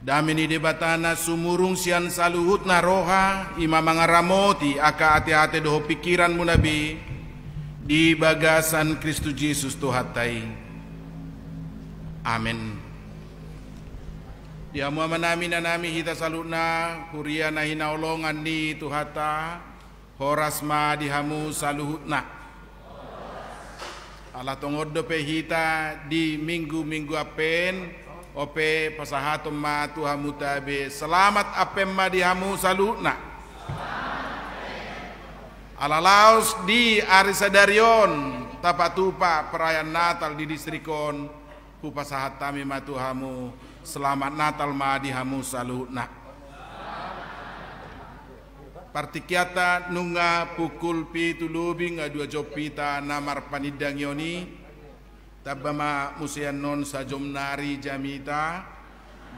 Damini debatana sumurung sian saluhut na roha imam aka ate-ate doho pikiran munabi di bagasan Kristus Yesus Tuhatai. Amin. Dia ya muamanami nanami hita saluna kuria na hina olongan ni Tuhata horasma dihamu saluhutna. Allah tongodo pehita di minggu-minggu apen ope pasahatum ma tuha mutabe selamat ma dihamu saluna alalaus di arisadarion tapatupa perayaan natal di distrikon hupasahat tami ma tuhamu selamat natal ma dihamu saluna Partikiata nunga pukul pitulubing dua jopita namar panidang yoni Tabama sajom sajomnari jamita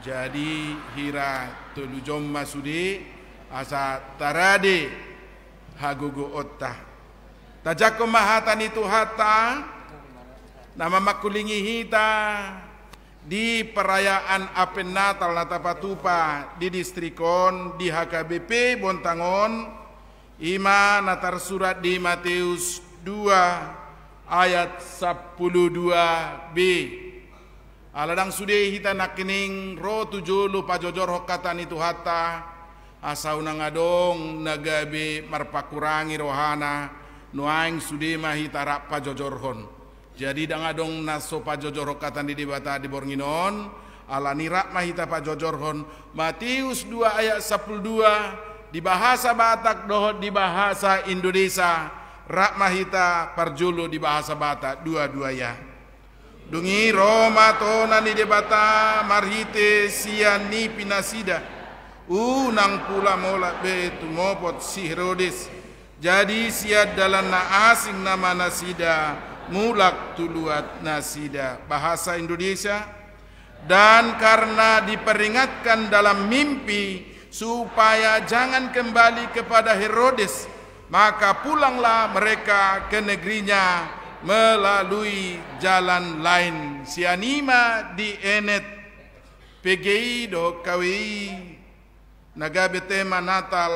jadi hira telujom masudi asa tarade hagugu otta mahatan itu hatta nama makulingi hita di perayaan Apen Natal Natapatupa di Distrikon di HKBP Bontangon Ima natar surat di Matius 2 ayat 12b Aladang sudi hita nakining ro tujuh lupa jojor hokatan itu hata asau be marpa marpakurangi rohana nuaing sudi mahita rapa jojor hon. Jadi dang adong naso pajojor hokatan di debata di borginon alani nirak mahita pajojor hon. Matius 2 ayat 12 di bahasa Batak dohot di bahasa Indonesia Rakmahita parjulu di bahasa Bata dua-duanya. Dungi Roma tona ni debata marhite siani pinasida. Unang pula mola betu si Herodes. Jadi siad dalam na asing nama nasida mulak tuluat nasida bahasa Indonesia dan karena diperingatkan dalam mimpi supaya jangan kembali kepada Herodes maka pulanglah mereka ke negerinya melalui jalan lain sianima di enet PGI do KWI nagabe tema natal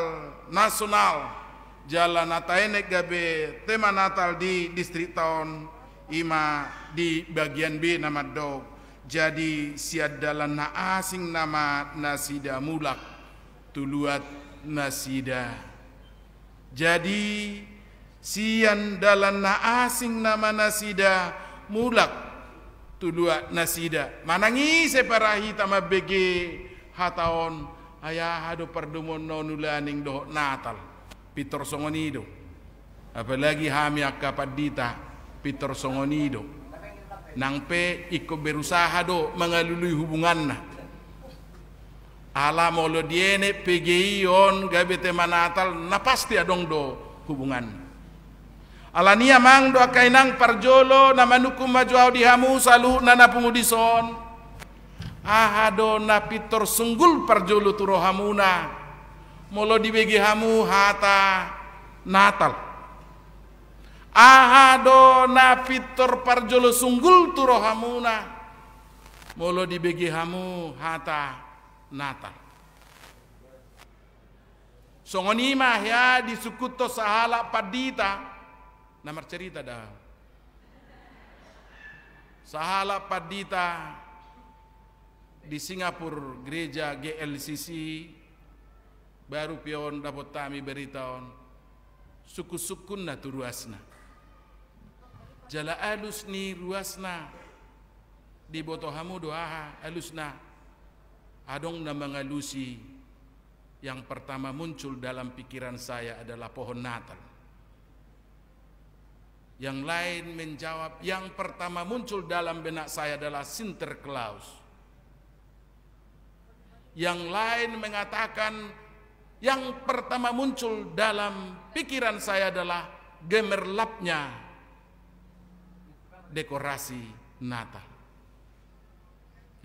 nasional jalan nataenek gabe tema natal di distrik town ima di bagian B nama do jadi siad dalam na asing nama nasida mulak tuluat nasida jadi sian dalam na asing nama nasida mulak tulua nasida. Manangi separahi tama bege hataon ayah hado perdomo nonulaning doh natal. Peter Songonido. Apalagi hami akapadita Peter Songonido. Nang pe iko berusaha do mengalului hubungan nah alamolo diene PGI on gabete manatal na pasti adong do hubungan alania mang do kainang parjolo na manukum majuau dihamu salu na Aha ahado na pitor sunggul parjolo rohamuna molo di begi hamu hata natal ahado na pitor parjolo sunggul rohamuna molo di begi hamu hata nata songonima ya di sukuto sahala padita nama cerita dah sahala padita di Singapura gereja GLCC baru pion dapat tami beritaon suku-suku na turuasna. jala alus ni ruasna di botohamu doaha alusna Adong mga Lucy yang pertama muncul dalam pikiran saya adalah pohon Natal. Yang lain menjawab, yang pertama muncul dalam benak saya adalah Sinterklaas. Yang lain mengatakan, yang pertama muncul dalam pikiran saya adalah gemerlapnya dekorasi Natal.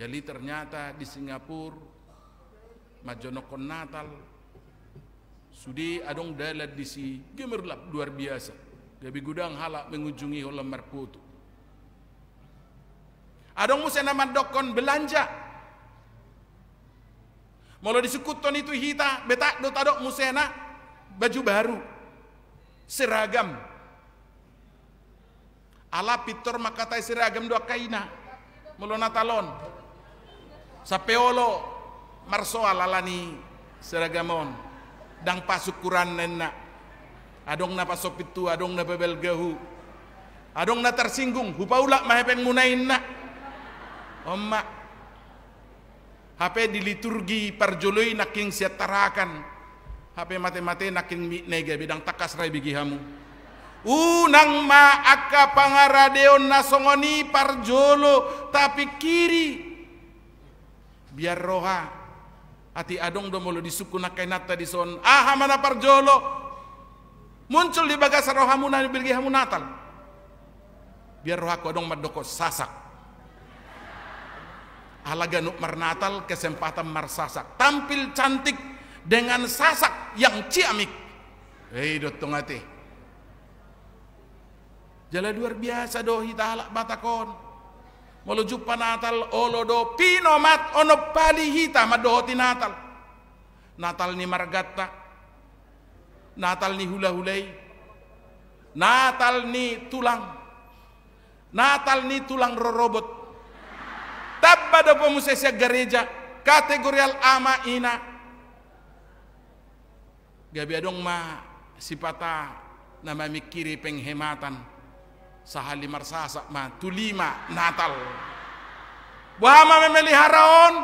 Jadi ternyata di Singapura majonokon Natal sudi adong dalat di si gemerlap luar biasa. Gabi gudang halak mengunjungi holam marputu. Adong musa nama dokon belanja. Molo disekuton itu hita betak do tadok musena baju baru seragam ala pitor makatai seragam dua kaina Mula natalon sapeolo marso alalani seragamon dang pasukuran nenna adong na pasopitu adong na gehu adong na tersinggung hupaula mahepeng munainna omma hape di liturgi parjoloi naking siatarakan hape mate-mate naking nege bidang takas rai bigihamu unang ma aka pangaradeon nasongoni parjolo tapi kiri biar roha hati adong do mulu disukuna tadi son ah mana parjolo muncul di bagas roha muna bilgi natal biar roha ku adong madoko sasak alaga nuk mar natal kesempatan mar sasak tampil cantik dengan sasak yang ciamik hei dotong hati jala luar biasa dohi hitahalak batakon molo panatal natal olo do pino mat ono pali hita madohoti natal natal ni margatta natal ni hula hulai natal ni tulang natal ni tulang robot tabba do pomusesia gereja kategorial ama ina gabi adong ma sipata nama mikiri penghematan sahali marsasa ma tulima natal wama memeliharaon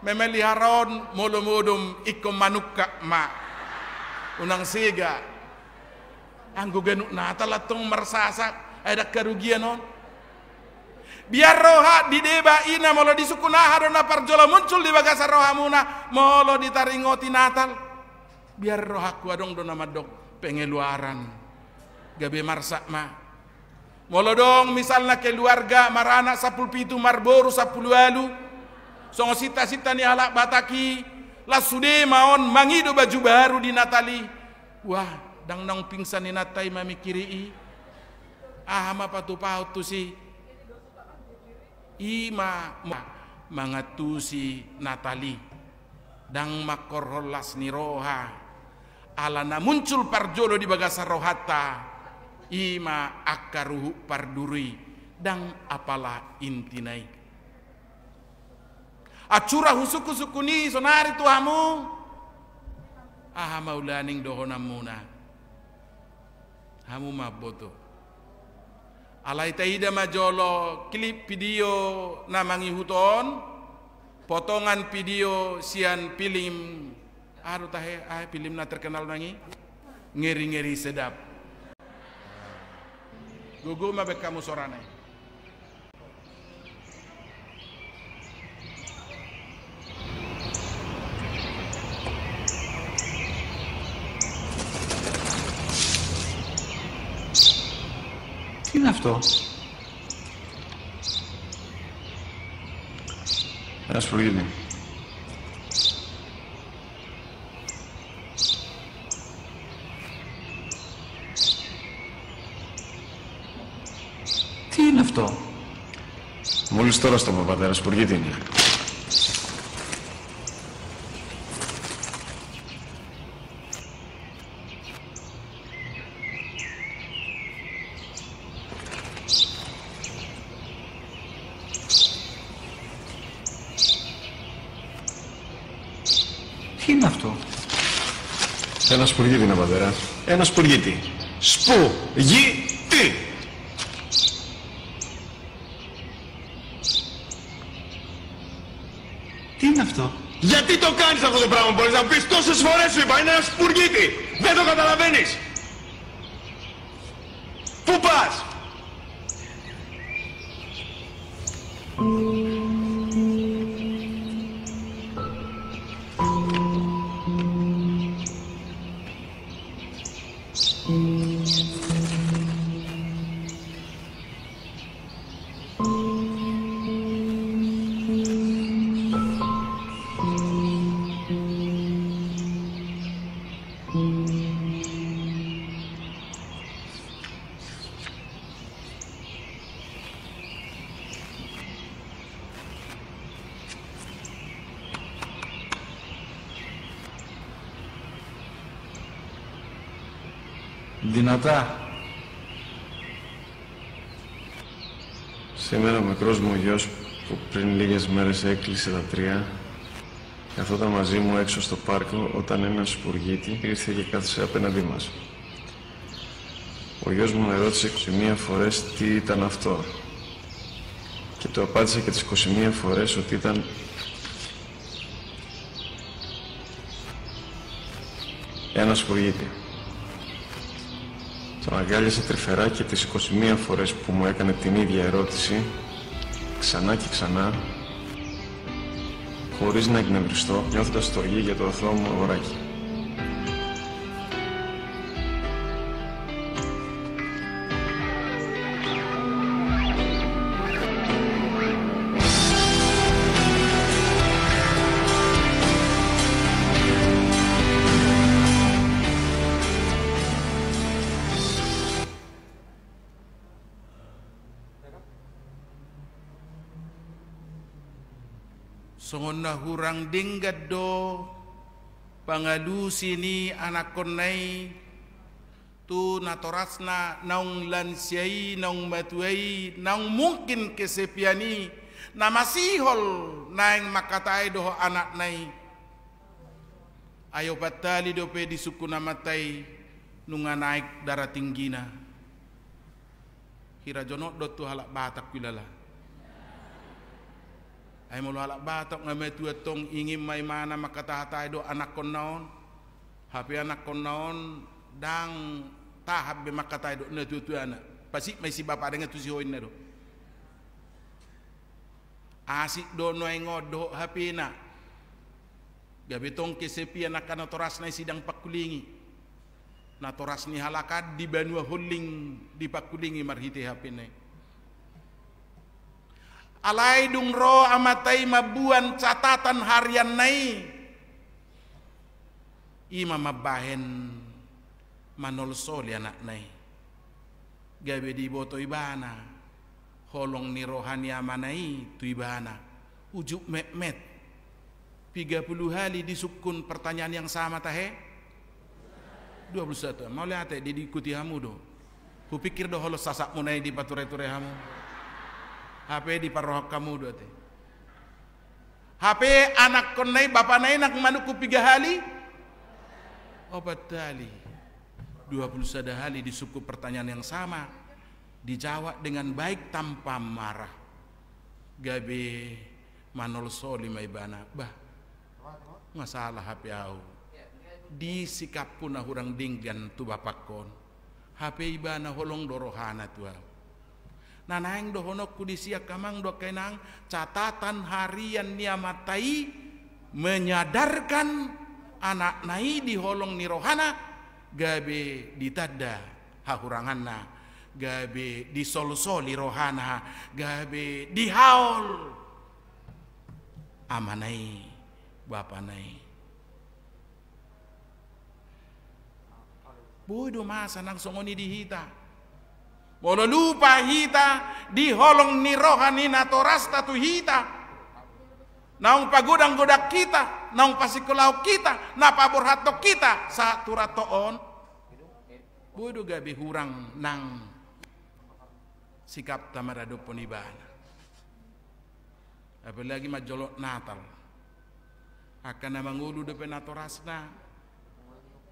memeliharaon molomodum ikom manukka ma unang sega. anggo genuk natal atong marsasa ada kerugian on biar roha deba ina molo di disukuna harona parjola muncul di bagasa roha muna molo ditaringoti natal biar roha kuadong dona madok pengeluaran gabe Marsak ma Molodong misalnya keluarga marana sapul pitu marboru sapul walu. Songo sita-sita ni alak bataki. Lasude maon mangido baju baru di Natali. Wah, dang nang pingsan ni natai mami kiri. Ah, ma patu pautu si. Ima ma mangatusi Natali. Dang makorolas ni roha, Alana muncul parjolo di bagasa rohata ima akaruhu parduri dang apalah intinai acura husuku sukuni sonari tuhamu aha maulaning dohonamuna hamu maboto alai taida majolo klip video namangi huton potongan video sian film aduh tahe ah film na terkenal nangi ngeri-ngeri sedap kamu sorane. Τι είναι αυτό. Ένας προηγούμενος. Μόλις τώρα στον πατέρα. σου, τι είναι. Τι είναι αυτό. Ένα σπουργητή, είναι πατέρα. Ένα σπουργητή. Σπου. Γη. Τόσες φορές σου είπα, είναι ένα σπουργίτη. Δεν το καταλαβαίνεις. δυνατά. Σήμερα ο μικρός μου γιος που πριν λίγες μέρες έκλεισε τα τρία καθόταν μαζί μου έξω στο πάρκο όταν ένα σπουργίτη ήρθε και κάθισε απέναντί μας. Ο γιος μου με ρώτησε 21 φορές τι ήταν αυτό και το απάντησα και τις 21 φορές ότι ήταν ένα σπουργίτη αγκάλιασα τρυφερά και τις 21 φορές που μου έκανε την ίδια ερώτηση, ξανά και ξανά, χωρίς να εκνευριστώ, νιώθοντας στοργή για το αθώο μου αγοράκι. na hurang denggat do pangadu sini anak konai tu natorasna naung lansiai naung matuai naung mungkin kesepiani na masihol naeng makatai doh anak nai ayo batali dope di suku namatai nunga naik darah tinggina hira jono do tu halak batak kulala ai mo hala batok ngame tua tong ingim mai mana makata do anak kon naon hapi anak kon naon dang tahap be makata do na tu tu ana pasi mai si bapa dengan tu si hoin do asik do noi ngodo hapi na gabe tong kesepi anak kana toras nai sidang pakulingi na toras ni halakat di banua huling di pakulingi marhiti hapi nai alai dung ro amatai mabuan catatan harian nai imam mabahen manol soli anak ya nai gabe di boto ibana holong ni rohani amanai tu ibana ujuk mehmet 30 hari disukun pertanyaan yang sama tahe 21 mau lihat ya diikuti hamu do kupikir doh holos sasak munai di pature-ture hamu HP di parohok kamu dua teh. HP anak konai bapak nai nak manuku tiga hali. Obat tali. Dua puluh sada hali di suku pertanyaan yang sama. Dijawab dengan baik tanpa marah. Gabe manol soli bana. Bah, masalah HP au. Di sikap pun nah orang dinggan tu bapak kon. HP ibana holong dorohana tuah nanaeng dohono kudisia kamang do kenang catatan harian niamatai menyadarkan anak nai di holong nirohana gabe hahurangan na gabe disolusoli rohana gabe dihaul amanai bapanai bodoh masa nang songoni dihita Mono lupa hita di holong ni rohani natorasta tatu hita. Naung pagodang godak kita, naung pasikulau kita, na pabor kita satu turatoon. Budu gabi hurang nang sikap tamarado ponibana. Apalagi majolok Natal. Akan namang ulu depan natorasna.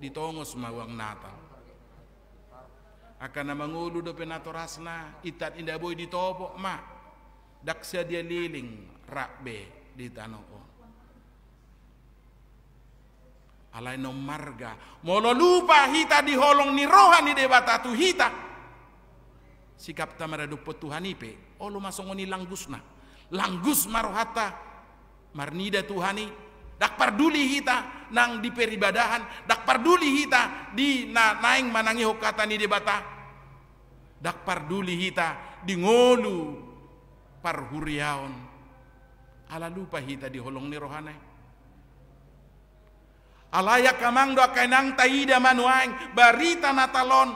Ditongos mawang Natal nama mangulu do nato rasna itat inda boy ditopo ma daksa dia liling rakbe di tanoko alai no marga molo lupa hita diholong ni rohani de batatu hita sikap tamara do Tuhan ipe olo masongoni langgusna langgus marohata marnida tuhani dak parduli kita nang di peribadahan dak parduli kita di na naing manangi hokata ni bata dak parduli kita di ngolu parhuriaon ala lupa kita di holong ni rohane alayak kamang doa kainang taida manuang barita natalon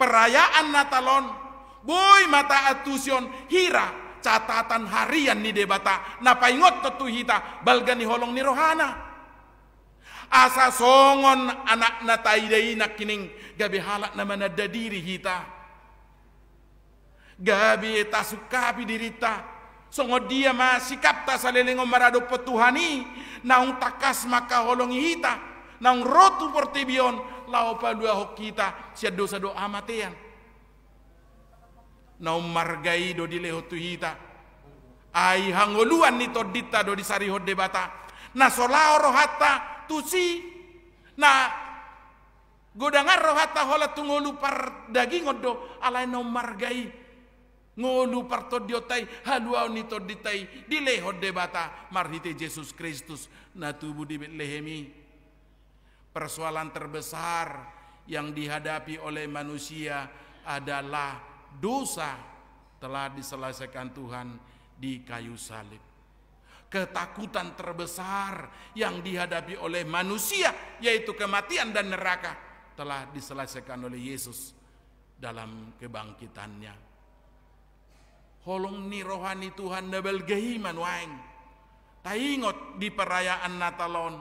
perayaan natalon boy mata atusion hira catatan harian ni debata ingot tetu hita balgani holong ni rohana asa songon anak na taidei nak kining gabi halak manada dadiri hita gabi tasukapi dirita songo dia masih ta salelengo marado petuhani naung takas maka holong hita naung rotu portibion lao padua hok kita sia dosa doa amatean nau margai do di tu hita ai hangoluan ni dita do di sari hode bata na solao oro tu tusi na godangar rohata hola tu ngolu par daging odo alai nau margai ngolu diotai haluau ni ditai di de bata marhite Yesus Kristus na tubuh di lehemi persoalan terbesar yang dihadapi oleh manusia adalah dosa telah diselesaikan Tuhan di kayu salib. Ketakutan terbesar yang dihadapi oleh manusia, yaitu kematian dan neraka, telah diselesaikan oleh Yesus dalam kebangkitannya. Holong ni rohani Tuhan nabel gehiman waeng. Taingot di perayaan Natalon.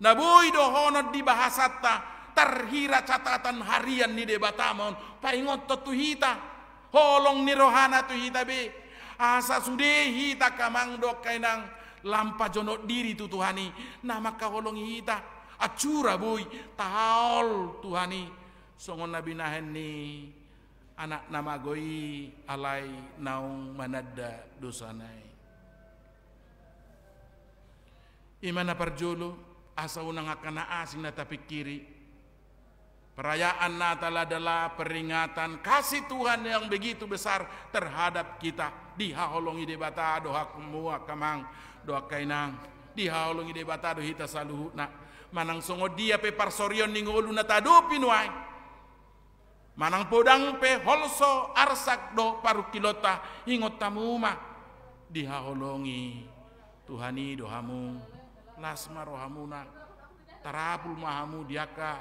Nabui dohonot di bahasata terhira catatan harian ni de batamon paingot to hita holong ni rohana tu hita be asa sude hita kamang dok kainang lampa jono diri tu tuhani nama holong hita acura boy taol tuhani songon nabi nahen ni anak nama goi alai naung manada dosanai imana perjolo, asa unang akana asing na pikiri kiri Perayaan Natal adalah peringatan kasih Tuhan yang begitu besar terhadap kita. Di haolongi debata doa kumua kamang doa kainang. Di haolongi debata doa hita na. Manang songo dia pe parsorion ningolu natado pinuai. Manang podang pe holso arsak do parukilota ingot Di haolongi Tuhani dohamu diaka. tarabul mahamu diaka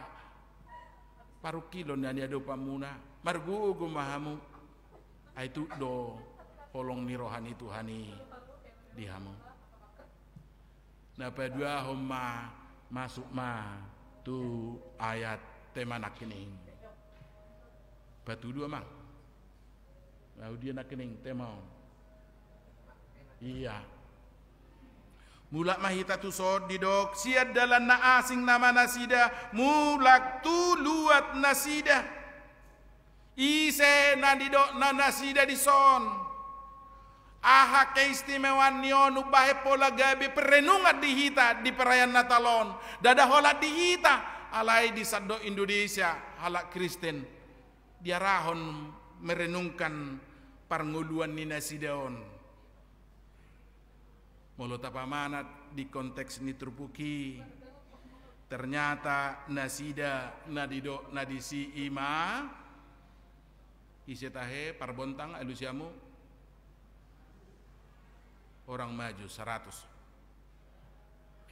parukilon nani ado pamuna margugo mahamu aitu ah, do holong ni rohani tuhani dihamu napa dua homa masuk ma tu ayat tema kening batu dua mang nah dia nak tema, iya Mulak mahita tu sod didok siad dalam na asing nama nasida mulak tu luat nasida ise na didok na nasida son aha keistimewaan nion ubahe pola gabi perenungat dihita di perayaan Natalon dada holat dihita alai di sado Indonesia halak Kristen dia rahon merenungkan parnguluan ni nasidaon mulut apa manat di konteks ini terpuki ternyata nasida nadido nadisi ima isetahe parbontang alusiamu orang maju seratus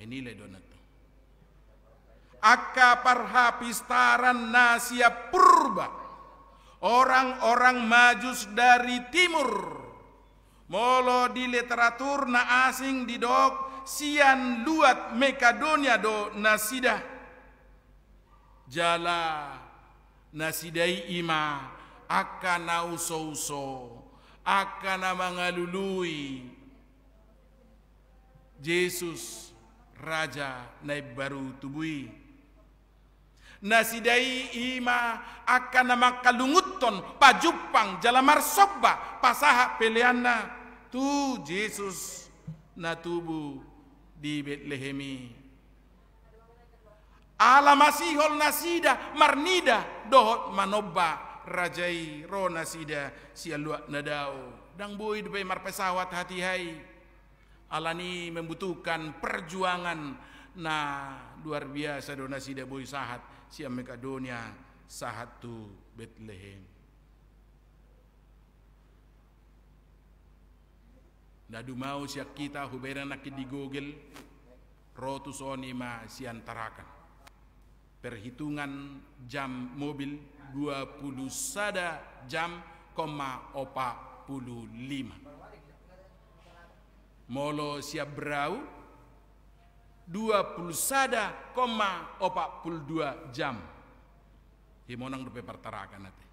ini le donat Aka parha pistaran nasia purba orang-orang majus dari timur Molo di literatur na asing didok sian luat Makedonia do nasida. Jala nasidai ima na uso-uso na mangalului. Yesus Raja naib baru tubui. Nasidai ima akan na makalungutton pajupang jala marsoba pasaha peleanna tu Jesus tubu di Betlehemi. Ala masihol nasida marnida dohot manobba rajai ro nasida sialua nadao. Dang boi depe mar pesawat hati hai. alani membutuhkan perjuangan na luar biasa donasi da boi sahat siam dunia sahat tu Betlehem. nadu mau siak kita hubera nak di Google rotus onima siantarakan perhitungan jam mobil 20 sada jam koma opa puluh lima molo siap berau 20 sada koma opa puluh dua jam Himonang dupe pertarakan nanti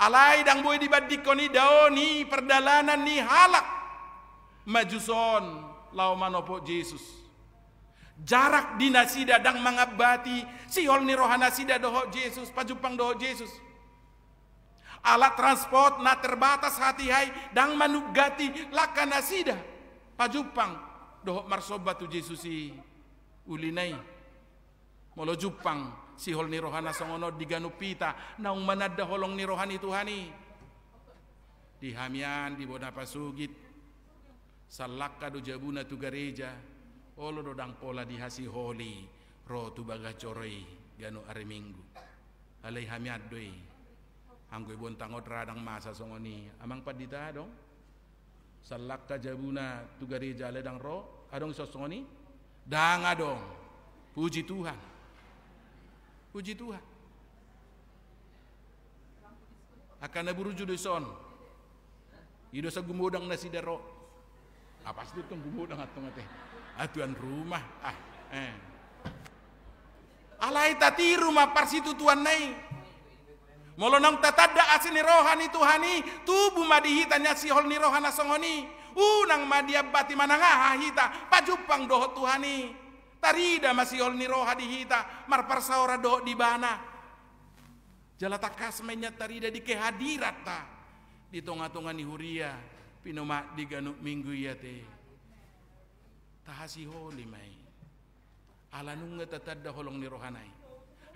alai dang boy di baddikoni daoni perdalanan ni halak majuson lau manopo Jesus jarak nasida dang mangabati siol ni nasida doho Jesus pajupang doho Jesus alat transport na terbatas hati hai dang manugati nasida pajupang doho marsobatu si ulinai molo jupang sihol ni rohana songono pita naung manada holong ni rohani tuhani dihamian di bona pasugit salakka do jabuna tu gereja olo dodang pola dihasi holi ro tu baga corei ganu are minggu alai hamiat doi anggo bontang radang masa songoni amang padita dong salakka jabuna tu gereja ledang ro adong sosongoni dang adong puji Tuhan Puji Tuhan. Akan di duson. Ido sa gumudang na si daro. apa ah, situ itong gumudang atau tungate. Atuan ah, rumah. Ah, eh. Alai tati rumah parsitu tuan nai. Molo nang tatada asini rohani tuhani tubu si hol ni rohana songoni. Unang madia bati ngah hita pajupang doh tuhani. Tarida masih olni roha dihita mar persaora doh di bana. Jalata kasmenya tarida di kehadirat ta. Di tonga-tonga ni huria pinoma di ganuk minggu ya te. Tahasi holi mai. Alanunga tatadda holong ni rohanai.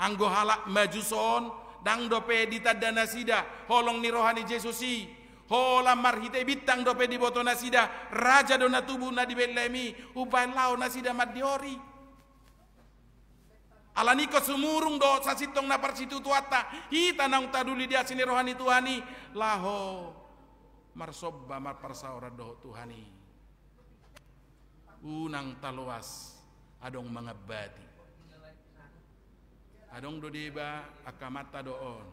Anggo halak majuson dang dope di tadana sida holong ni rohani Jesusi. Hola marhite bitang dope di botona nasida raja dona tubuh na di bellemi upan lao nasida madiori. Alani ko sumurung do sa sitong na parsitu tuata. Hita nang taduli dia sini rohani Tuhani. Laho marsobba marparsaura do Tuhani. Unang taluas adong mga bati. Adong do deba akamata doon.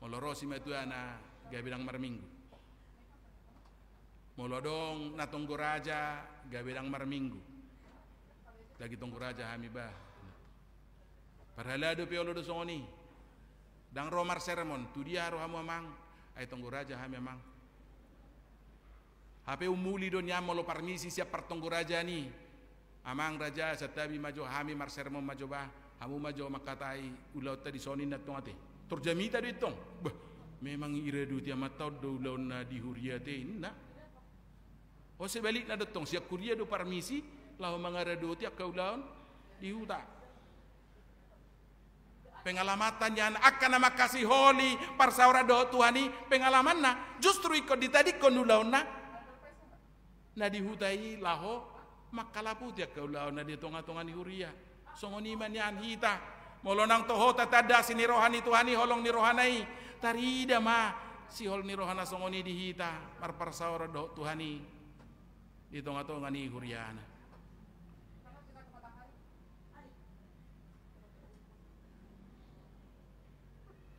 Molorosi metuana gabilang marminggu. Molodong natunggu raja gabilang marminggu. Lagi tunggu raja hamibah parhalado piolo do songoni. dang romar sermon tu dia ro hamu amang. ai raja ha memang. hape umuli do nyamo lo parmisi siap raja ni amang raja satabi majo hami mar sermon majo ba hamu majo makatai ulau tadi soni na ate. terjami tadi tong bah memang iredu tiamat tau do ulau na nak O oh, sebalik na tong, siap kuria do parmisi lahu mangarado tiap laon di huta. Pengalaman yang akan nama kasih holy parsaura doa Tuhani pengalaman na justru ikut di ditadi kondulauna na dihutai laho dia putih kaulauna di tonga-tonga ni huria songoni manian hita molonang toho tatada sini rohani Tuhani holong ni rohanai tarida ma si hol ni rohana songoni dihita par parsaura doa Tuhani di tonga-tonga ni huriana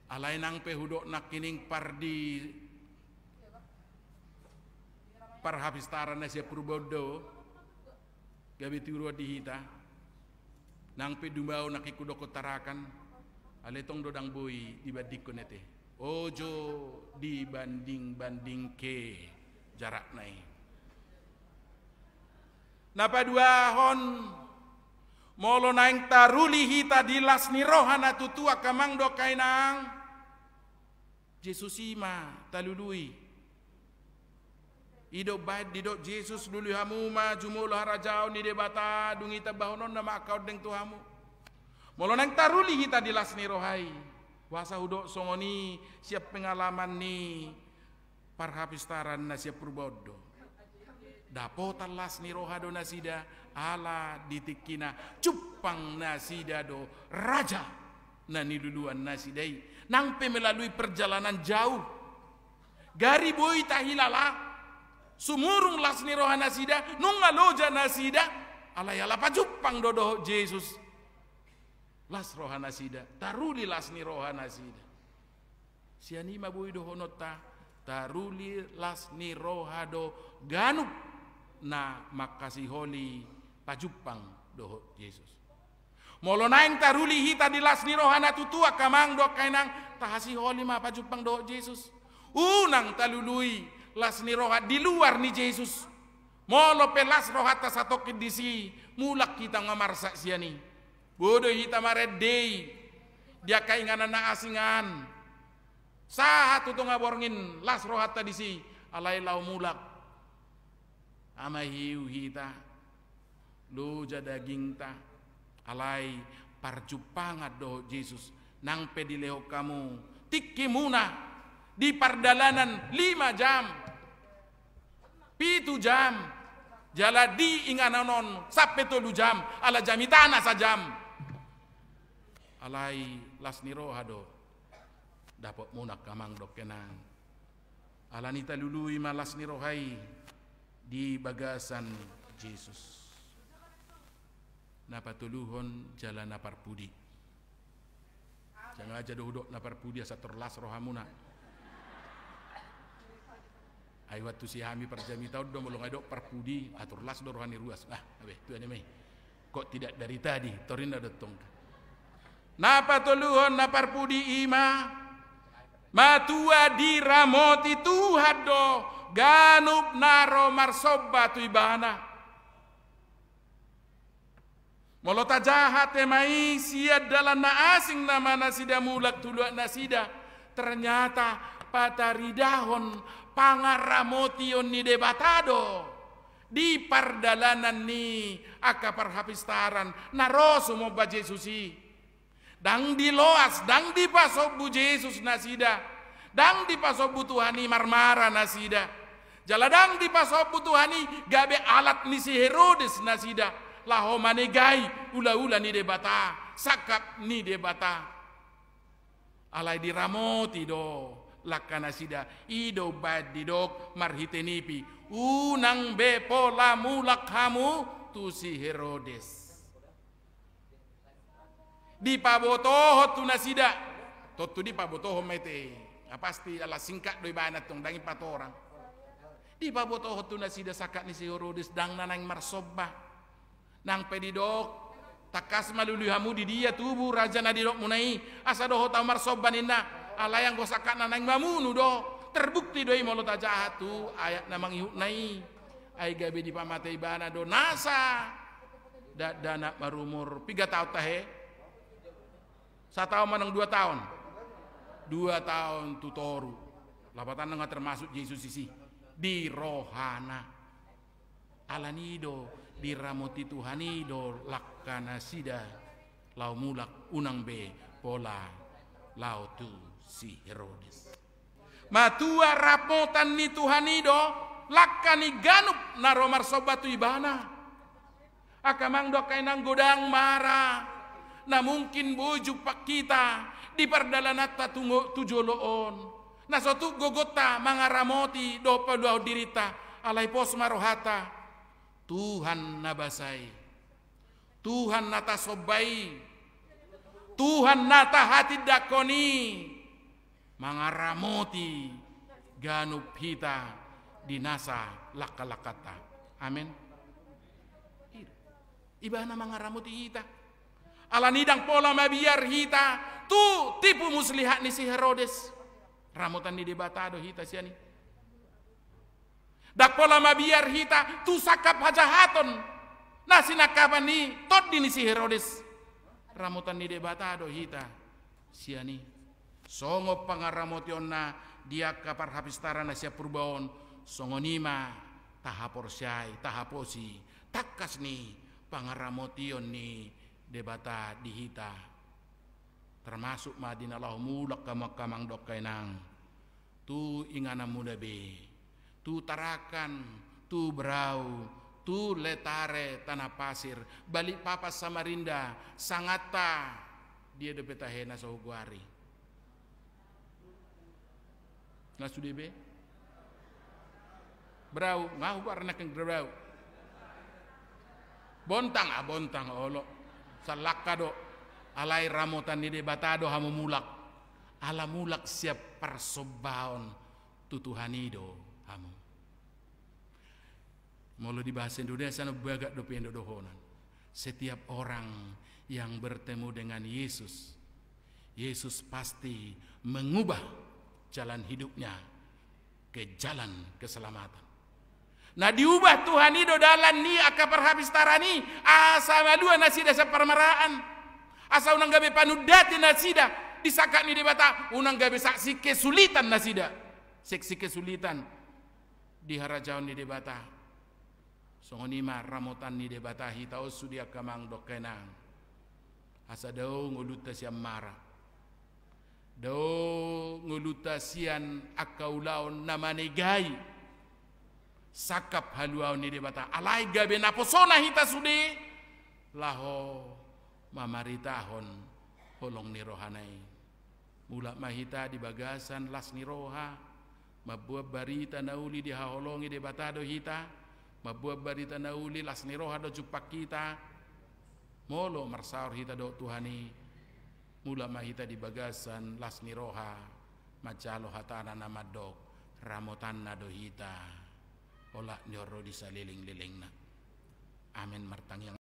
Alainang nang pehudok nak kining pardi parhabis tarana sia purbodo gabi tiru dihita nang pe nak ikudoko tarakan kotarakan, alitong dodang boi dibadik nete ojo dibanding banding ke jarak nai napa dua hon molo naeng taruli hita dilas nirohana tutua kamang dokainang Jesus ima talului Ido bad dido Jesus dulu hamu ma jumul harajau ni debata dungi tabahonon nama kau deng tuhamu. nang taruli kita dilasni rohai. Wasa hudok songoni siap pengalaman ni parhapistaran nasia purbodo. Dapotan lasni rohado nasida ala ditikina cupang nasida do raja nani luluan nasi dai nangpe melalui perjalanan jauh gari boi tahilala sumurung lasni rohana sida nunga loja nasida alayala pajuppang dodo Yesus, las rohana sida taruli lasni rohana sida siani do honota, taruli lasni rohado ganuk na makasiholi pajupang doho Yesus Molo naeng taruli hita di las ni rohana tutua kamang do kainang tahasi holi ma pajupang do Jesus. Unang talului ni rohat di luar ni Jesus. Molo pelas roha tasato kedisi mulak kita ngamarsak siani. Bodoh hita day dia kainganan na asingan. Sahat tutu ngaborngin las roha si alai lau mulak. Amahiu hita. Lu jadaging ta alai parcupanga do Jesus nang pedileho kamu tiki muna di pardalanan lima jam pitu jam jala di ingananon sampai tolu jam ala jamitana sajam alai niro hado dapat munak kamang dok kenang alanita lului niro hai di bagasan Jesus napatuluhon jala napar pudi jangan aja duduk napar pudi asa terlas rohamuna ai waktu si hami perjami tau do molong adok parpudi atur ah, las do rohani ruas ah abe tu ane kok tidak dari tadi torin ada tongka napa tuluhon napar pudi ima matua ramoti tuhan do ganup naro marsobba tu ibana jahat ya, mai siad dalam na asing nama nasida mulak tuluak nasida. Ternyata pada pataridahon pangaramotion ni debatado. Di pardalanan ni aka perhapistaran narosu mo ba Jesusi. Dang di loas, dang di bu Jesus nasida. Dang di pasobu Tuhani marmara nasida. Jaladang di pasobu Tuhani gabe alat nisi Herodes nasida laho gai ula ula ni debata sakap ni debata alai di ramoti do lakana sida ido bad didok marhite nipi unang pola mulak lakhamu tu si Herodes di pabotoho tu nasida totu di pabotoho mete nah, pasti ala singkat doi banat tong dangi pat orang di pabotoho tu nasida sakat ni si Herodes dang nanang marsobah nang pedidok takas malulu hamu di dia tubuh raja nadidok munai asadoho tamar sobaninna alayang gosakan nanang mamu nudo terbukti doi mulut aja hatu ayat namang ihuk nai ay gabe di pamate ibana do nasa dak danak marumur piga tahun tahe satu tahun manang dua tahun dua tahun tutoru lapatan nengah termasuk Yesus sisi di rohana ala nido diramoti Tuhani do lakana sida lau mulak unang be pola lau tu si Herodes. Matua rapotan ni Tuhani do lakani ganup naromar sobatu ibana. Akamang do kainang godang mara. Na mungkin boju pak kita di perdalanata loon. Nah satu gogota mangaramoti do dua dirita alai pos marohata Tuhan nabasai. Tuhan nata sobai. Tuhan nata hati dakoni. Mangaramoti ganup hita dinasa lakalakata. Amin. Ibana mangaramoti hita. Ala nidang pola mabiar hita. Tu tipu muslihat ni si Herodes. Ramutan ni do hita siani. Dakola mabiar hita tu sakap hajahaton. Nasi nakapan ni tot di si Herodes. Ramutan ni debata do hita. Siani. Songo na dia kapar na siap purbaon. Songo nima tahapor syai tahaposi. Takas ni ramotion ni debata dihita. Termasuk madinalah mulak kamak kamang dok kainang. Tu ingana muda be tu Tarakan, tu Berau, tu Letare tanah pasir, balik papa Samarinda, Sangata dia de petahena sahuguari. Nasu debe. Berau, ngahu warna keng berau. Bontang ah bontang olo. Oh, salakado alai ramotan di batado hamu mulak. Ala mulak siap persobaon tutuhanido hamu. Mau di bahasa Indonesia bagak dopi endodohonan. Setiap orang yang bertemu dengan Yesus, Yesus pasti mengubah jalan hidupnya ke jalan keselamatan. Nah diubah Tuhan ini dalam ni akan perhabis tarani malu dua nasida sepermeraan asa unang gabe panudati nasida disakat ni debata unang gabe saksi kesulitan nasida seksi kesulitan diharajaun ni debata mah ramotan ni debatahi tau sudia kamang dok kenang asa dau nguluta siam mara dau nguluta sian nama negai, sakap haluau ni debata alai gabe naposona hita sudi laho mamaritahon holong ni rohanai mula mahita di bagasan las ni roha Mabuab barita nauli di haholongi do batado hita mabuabari tanauli lasniro do jupak kita molo marsaur hita do tuhani mula mahita di bagasan lasniroha macalo hatana nama dok ramotan nado hita olak nyoro di saliling liling na amin martang yang